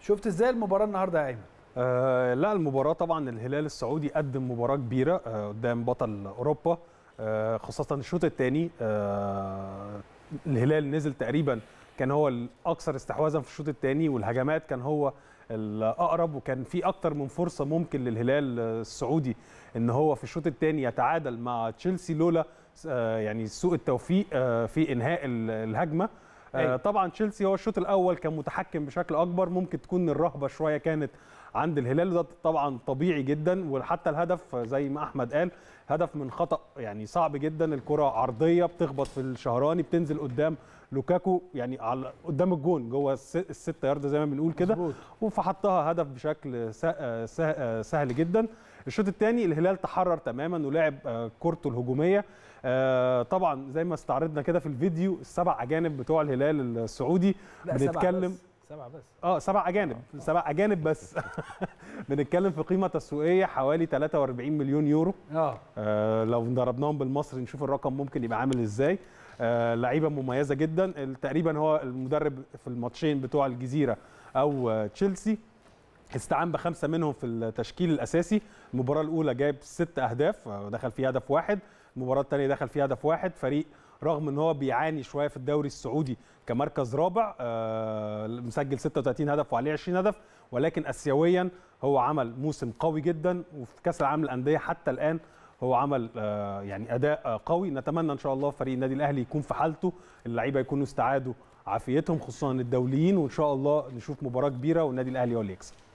شفت ازاي المباراه النهارده يا ايمن؟ آه لا المباراه طبعا الهلال السعودي قدم مباراه كبيره آه قدام بطل اوروبا آه خاصه الشوط الثاني آه الهلال نزل تقريبا كان هو الاكثر استحواذا في الشوط الثاني والهجمات كان هو الاقرب وكان في اكتر من فرصه ممكن للهلال السعودي ان هو في الشوط الثاني يتعادل مع تشيلسي لولا آه، يعني سوء التوفيق آه، في انهاء الهجمه آه، أيوة. طبعا تشيلسي هو الشوط الاول كان متحكم بشكل اكبر ممكن تكون الرهبه شويه كانت عند الهلال ده طبعا طبيعي جدا وحتى الهدف زي ما احمد قال هدف من خطا يعني صعب جدا الكره عرضيه بتخبط في الشهراني بتنزل قدام لوكاكو يعني على قدام الجون جوه الست يارد زي ما بنقول كده وفحطها هدف بشكل سهل جدا الشوط الثاني الهلال تحرر تماما ولعب آه، كورته الهجوميه آه، طبعا زي ما استعرضنا كده في الفيديو السبع اجانب بتوع الهلال السعودي بنتكلم سبعه بس اه سبع اجانب أوه. سبع اجانب بس بنتكلم في قيمه تسويقيه حوالي 43 مليون يورو أوه. آه لو ضربناهم بالمصري نشوف الرقم ممكن يبقى عامل ازاي آه لعيبه مميزه جدا تقريبا هو المدرب في الماتشين بتوع الجزيره او تشيلسي استعان بخمسه منهم في التشكيل الاساسي المباراه الاولى جايب ست اهداف آه، دخل فيه هدف واحد المباراه الثانيه دخل فيه هدف واحد فريق رغم ان هو بيعاني شويه في الدوري السعودي كمركز رابع آه مسجل 36 هدف وعليه 20 هدف ولكن اسيويا هو عمل موسم قوي جدا وفي كاس العالم للانديه حتى الان هو عمل آه يعني اداء آه قوي نتمنى ان شاء الله فريق النادي الاهلي يكون في حالته اللعيبه يكونوا استعادوا عافيتهم خصوصا الدوليين وان شاء الله نشوف مباراه كبيره والنادي الاهلي هو اللي يكسب